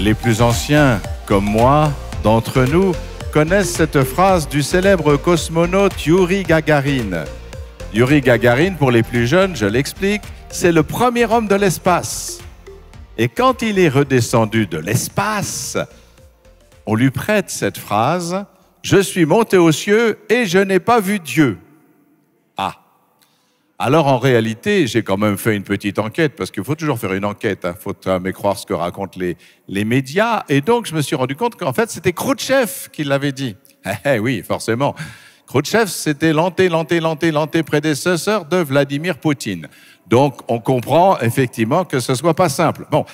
Les plus anciens, comme moi, d'entre nous, connaissent cette phrase du célèbre cosmonaute Yuri Gagarin. Yuri Gagarin, pour les plus jeunes, je l'explique, c'est le premier homme de l'espace. Et quand il est redescendu de l'espace, on lui prête cette phrase, Je suis monté aux cieux et je n'ai pas vu Dieu. Alors en réalité, j'ai quand même fait une petite enquête, parce qu'il faut toujours faire une enquête, il hein, faut croire ce que racontent les, les médias. Et donc je me suis rendu compte qu'en fait c'était Khrouchtchev qui l'avait dit. Eh, eh oui, forcément. Khrouchtchev, c'était l'anté, l'anté, l'anté, l'anté prédécesseur de Vladimir Poutine. Donc on comprend effectivement que ce ne soit pas simple. Bon,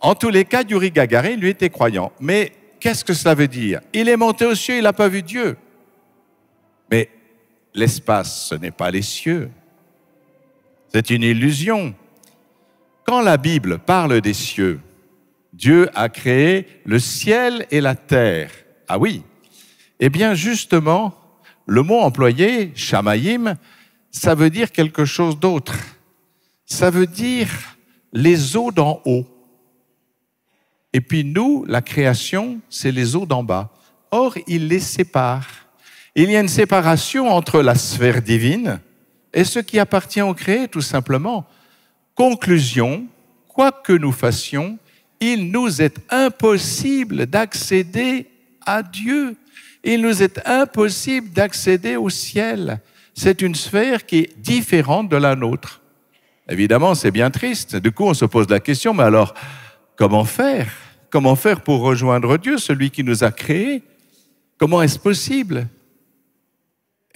en tous les cas, Yuri Gagarin, lui, était croyant. Mais qu'est-ce que cela veut dire Il est monté aux cieux, il n'a pas vu Dieu. Mais l'espace, ce n'est pas les cieux. C'est une illusion. Quand la Bible parle des cieux, Dieu a créé le ciel et la terre. Ah oui. Eh bien, justement, le mot employé, shamayim, ça veut dire quelque chose d'autre. Ça veut dire les eaux d'en haut. Et puis nous, la création, c'est les eaux d'en bas. Or, il les sépare. Il y a une séparation entre la sphère divine et ce qui appartient au créé, tout simplement. Conclusion, quoi que nous fassions, il nous est impossible d'accéder à Dieu. Il nous est impossible d'accéder au ciel. C'est une sphère qui est différente de la nôtre. Évidemment, c'est bien triste. Du coup, on se pose la question, mais alors, comment faire Comment faire pour rejoindre Dieu, celui qui nous a créés Comment est-ce possible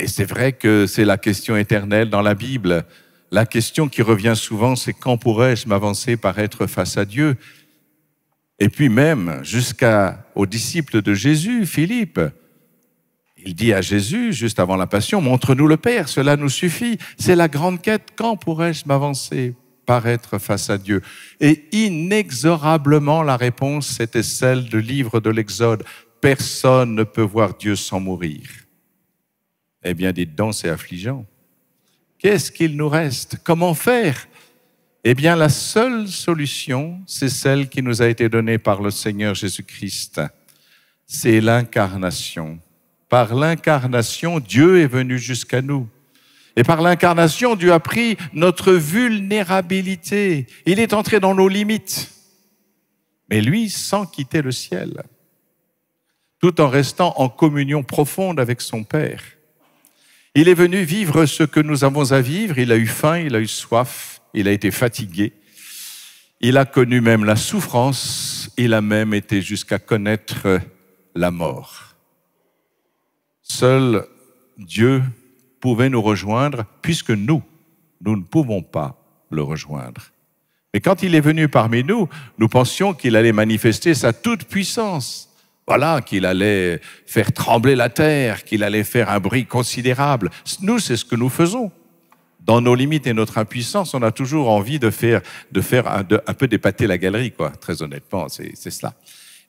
et c'est vrai que c'est la question éternelle dans la Bible. La question qui revient souvent, c'est quand pourrais-je m'avancer par être face à Dieu Et puis même aux disciples de Jésus, Philippe. Il dit à Jésus, juste avant la passion, montre-nous le Père, cela nous suffit. C'est la grande quête, quand pourrais-je m'avancer par être face à Dieu Et inexorablement, la réponse, c'était celle du livre de l'Exode. Personne ne peut voir Dieu sans mourir. Eh bien, dites donc, c'est affligeant. Qu'est-ce qu'il nous reste Comment faire Eh bien, la seule solution, c'est celle qui nous a été donnée par le Seigneur Jésus-Christ. C'est l'incarnation. Par l'incarnation, Dieu est venu jusqu'à nous. Et par l'incarnation, Dieu a pris notre vulnérabilité. Il est entré dans nos limites. Mais lui, sans quitter le ciel, tout en restant en communion profonde avec son Père. Il est venu vivre ce que nous avons à vivre. Il a eu faim, il a eu soif, il a été fatigué. Il a connu même la souffrance. Il a même été jusqu'à connaître la mort. Seul Dieu pouvait nous rejoindre puisque nous, nous ne pouvons pas le rejoindre. Mais quand il est venu parmi nous, nous pensions qu'il allait manifester sa toute puissance voilà, qu'il allait faire trembler la terre, qu'il allait faire un bruit considérable. Nous, c'est ce que nous faisons. Dans nos limites et notre impuissance, on a toujours envie de faire, de faire un, peu dépater la galerie, quoi. Très honnêtement, c'est cela.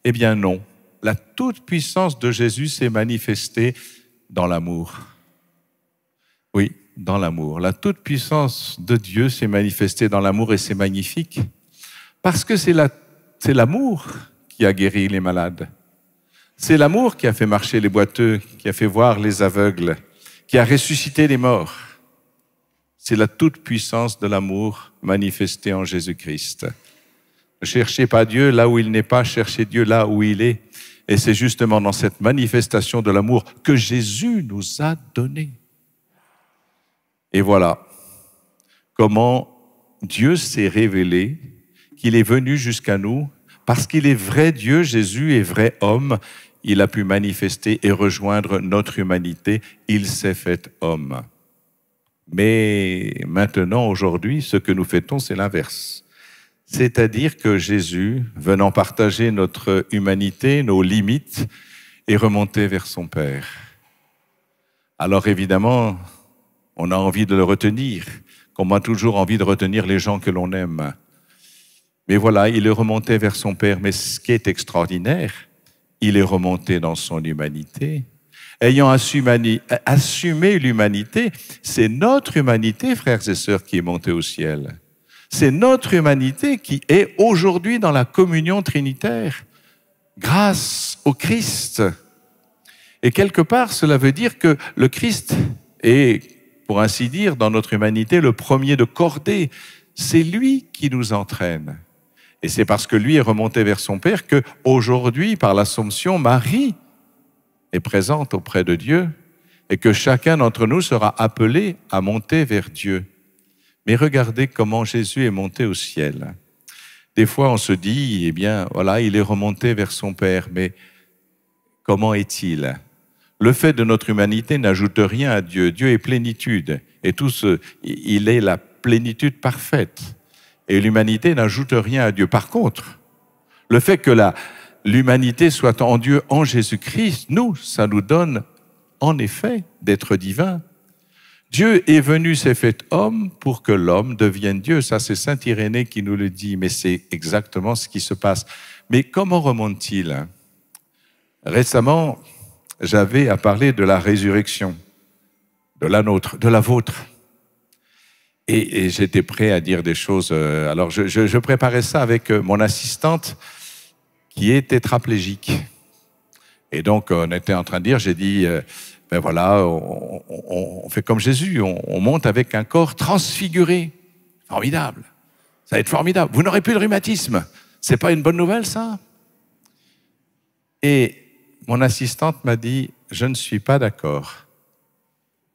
Eh bien, non. La toute-puissance de Jésus s'est manifestée dans l'amour. Oui, dans l'amour. La toute-puissance de Dieu s'est manifestée dans l'amour et c'est magnifique. Parce que c'est l'amour qui a guéri les malades. C'est l'amour qui a fait marcher les boiteux, qui a fait voir les aveugles, qui a ressuscité les morts. C'est la toute-puissance de l'amour manifestée en Jésus-Christ. Ne cherchez pas Dieu là où il n'est pas, cherchez Dieu là où il est. Et c'est justement dans cette manifestation de l'amour que Jésus nous a donné. Et voilà comment Dieu s'est révélé, qu'il est venu jusqu'à nous, parce qu'il est vrai Dieu, Jésus est vrai homme, il a pu manifester et rejoindre notre humanité, il s'est fait homme. Mais maintenant, aujourd'hui, ce que nous fêtons, c'est l'inverse. C'est-à-dire que Jésus, venant partager notre humanité, nos limites, est remonté vers son Père. Alors évidemment, on a envie de le retenir, comme on a toujours envie de retenir les gens que l'on aime. Mais voilà, il est remonté vers son Père. Mais ce qui est extraordinaire, il est remonté dans son humanité. Ayant assumé l'humanité, c'est notre humanité, frères et sœurs, qui est montée au ciel. C'est notre humanité qui est aujourd'hui dans la communion trinitaire, grâce au Christ. Et quelque part, cela veut dire que le Christ est, pour ainsi dire, dans notre humanité, le premier de cordée. C'est lui qui nous entraîne. Et c'est parce que lui est remonté vers son Père que aujourd'hui, par l'Assomption, Marie est présente auprès de Dieu et que chacun d'entre nous sera appelé à monter vers Dieu. Mais regardez comment Jésus est monté au ciel. Des fois, on se dit, eh bien, voilà, il est remonté vers son Père, mais comment est-il Le fait de notre humanité n'ajoute rien à Dieu. Dieu est plénitude, et tout ce, il est la plénitude parfaite et l'humanité n'ajoute rien à Dieu. Par contre, le fait que l'humanité soit en Dieu, en Jésus-Christ, nous, ça nous donne en effet d'être divin. Dieu est venu, s'est fait homme pour que l'homme devienne Dieu. Ça, c'est Saint Irénée qui nous le dit, mais c'est exactement ce qui se passe. Mais comment remonte-t-il hein? Récemment, j'avais à parler de la résurrection, de la nôtre, de la vôtre et, et j'étais prêt à dire des choses. Euh, alors, je, je, je, préparais ça avec euh, mon assistante qui est tétraplégique. Et donc, euh, on était en train de dire, j'ai dit, ben voilà, on, on, fait comme Jésus, on, on, monte avec un corps transfiguré. Formidable. Ça va être formidable. Vous n'aurez plus de rhumatisme. C'est pas une bonne nouvelle, ça Et mon assistante m'a dit, je ne suis pas d'accord.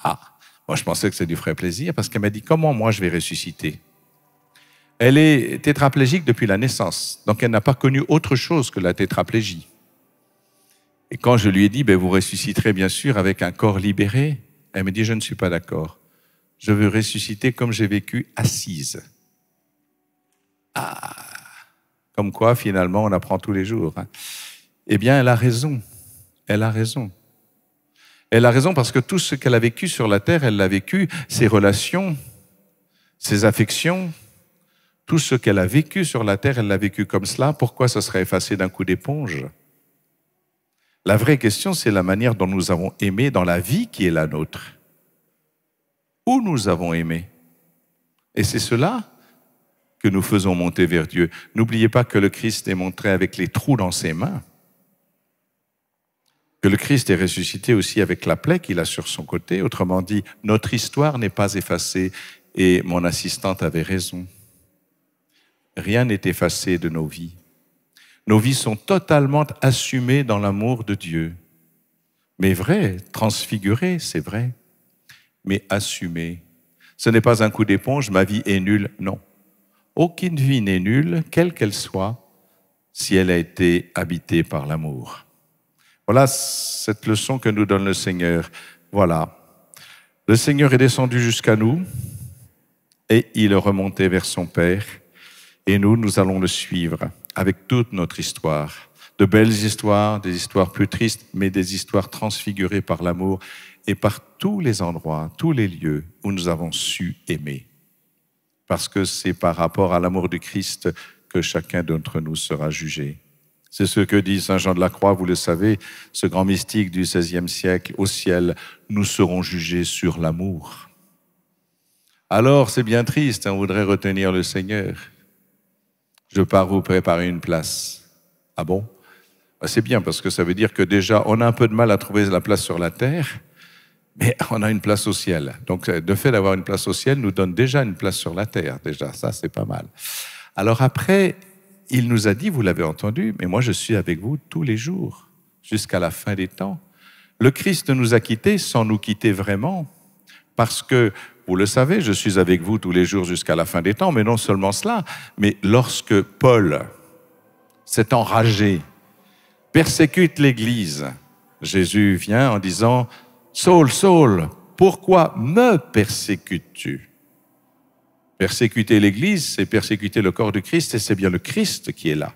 Ah. Moi, je pensais que c'est du vrai plaisir parce qu'elle m'a dit Comment moi je vais ressusciter Elle est tétraplégique depuis la naissance, donc elle n'a pas connu autre chose que la tétraplégie. Et quand je lui ai dit ben, Vous ressusciterez bien sûr avec un corps libéré, elle me dit Je ne suis pas d'accord. Je veux ressusciter comme j'ai vécu assise. Ah Comme quoi, finalement, on apprend tous les jours. Hein. Eh bien, elle a raison. Elle a raison. Elle a raison parce que tout ce qu'elle a vécu sur la terre, elle l'a vécu, ses relations, ses affections, tout ce qu'elle a vécu sur la terre, elle l'a vécu comme cela. Pourquoi ce serait effacé d'un coup d'éponge La vraie question, c'est la manière dont nous avons aimé dans la vie qui est la nôtre. Où nous avons aimé Et c'est cela que nous faisons monter vers Dieu. N'oubliez pas que le Christ est montré avec les trous dans ses mains que le Christ est ressuscité aussi avec la plaie qu'il a sur son côté. Autrement dit, notre histoire n'est pas effacée et mon assistante avait raison. Rien n'est effacé de nos vies. Nos vies sont totalement assumées dans l'amour de Dieu. Mais vrai, transfiguré, c'est vrai, mais assumé. Ce n'est pas un coup d'éponge, ma vie est nulle, non. Aucune vie n'est nulle, quelle qu'elle soit, si elle a été habitée par l'amour. Voilà cette leçon que nous donne le Seigneur. Voilà. Le Seigneur est descendu jusqu'à nous et il est remonté vers son Père. Et nous, nous allons le suivre avec toute notre histoire. De belles histoires, des histoires plus tristes, mais des histoires transfigurées par l'amour et par tous les endroits, tous les lieux où nous avons su aimer. Parce que c'est par rapport à l'amour du Christ que chacun d'entre nous sera jugé. C'est ce que dit Saint Jean de la Croix, vous le savez, ce grand mystique du XVIe siècle, au ciel, nous serons jugés sur l'amour. Alors c'est bien triste, hein, on voudrait retenir le Seigneur. Je pars vous préparer une place. Ah bon bah, C'est bien parce que ça veut dire que déjà on a un peu de mal à trouver la place sur la terre, mais on a une place au ciel. Donc de fait d'avoir une place au ciel nous donne déjà une place sur la terre. Déjà ça c'est pas mal. Alors après, il nous a dit, vous l'avez entendu, mais moi je suis avec vous tous les jours, jusqu'à la fin des temps. Le Christ nous a quittés sans nous quitter vraiment, parce que, vous le savez, je suis avec vous tous les jours jusqu'à la fin des temps, mais non seulement cela, mais lorsque Paul s'est enragé, persécute l'Église, Jésus vient en disant, Saul, Saul, pourquoi me persécutes-tu Persécuter l'Église, c'est persécuter le corps du Christ, et c'est bien le Christ qui est là.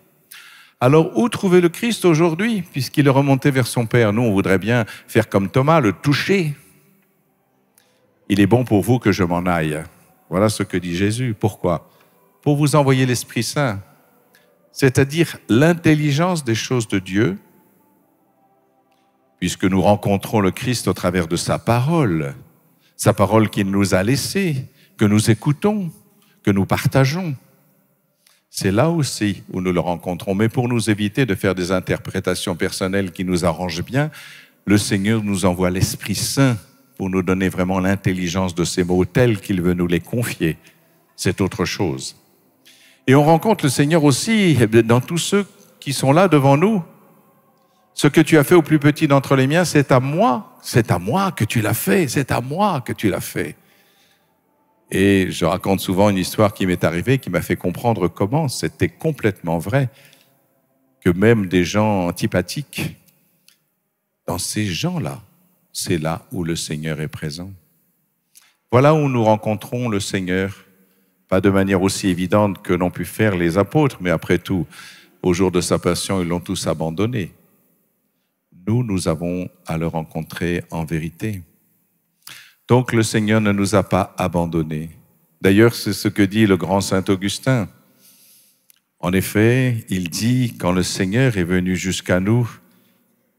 Alors où trouver le Christ aujourd'hui, puisqu'il est remonté vers son Père Nous, on voudrait bien faire comme Thomas, le toucher. Il est bon pour vous que je m'en aille. Voilà ce que dit Jésus. Pourquoi Pour vous envoyer l'Esprit Saint, c'est-à-dire l'intelligence des choses de Dieu, puisque nous rencontrons le Christ au travers de sa parole, sa parole qu'il nous a laissée, que nous écoutons, que nous partageons. C'est là aussi où nous le rencontrons. Mais pour nous éviter de faire des interprétations personnelles qui nous arrangent bien, le Seigneur nous envoie l'Esprit Saint pour nous donner vraiment l'intelligence de ces mots tels qu'il veut nous les confier. C'est autre chose. Et on rencontre le Seigneur aussi eh dans tous ceux qui sont là devant nous. Ce que tu as fait au plus petit d'entre les miens, c'est à moi, c'est à moi que tu l'as fait, c'est à moi que tu l'as fait. Et je raconte souvent une histoire qui m'est arrivée, qui m'a fait comprendre comment c'était complètement vrai que même des gens antipathiques, dans ces gens-là, c'est là où le Seigneur est présent. Voilà où nous rencontrons le Seigneur, pas de manière aussi évidente que l'ont pu faire les apôtres, mais après tout, au jour de sa passion, ils l'ont tous abandonné. Nous, nous avons à le rencontrer en vérité. Donc le Seigneur ne nous a pas abandonnés. D'ailleurs, c'est ce que dit le grand saint Augustin. En effet, il dit, quand le Seigneur est venu jusqu'à nous,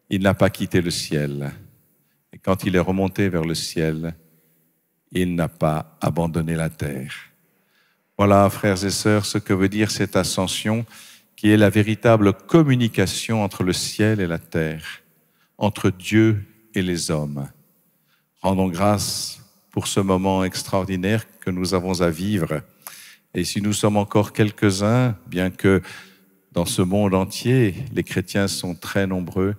il n'a pas quitté le ciel. Et quand il est remonté vers le ciel, il n'a pas abandonné la terre. Voilà, frères et sœurs, ce que veut dire cette ascension qui est la véritable communication entre le ciel et la terre, entre Dieu et les hommes. Rendons grâce pour ce moment extraordinaire que nous avons à vivre. Et si nous sommes encore quelques-uns, bien que dans ce monde entier, les chrétiens sont très nombreux,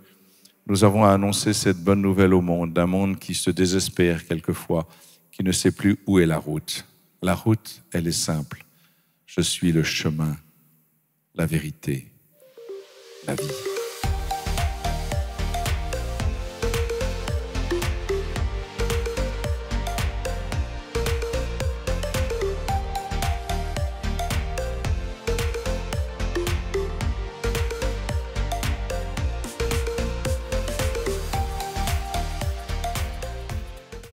nous avons à annoncer cette bonne nouvelle au monde, d'un monde qui se désespère quelquefois, qui ne sait plus où est la route. La route, elle est simple. Je suis le chemin, la vérité, la vie.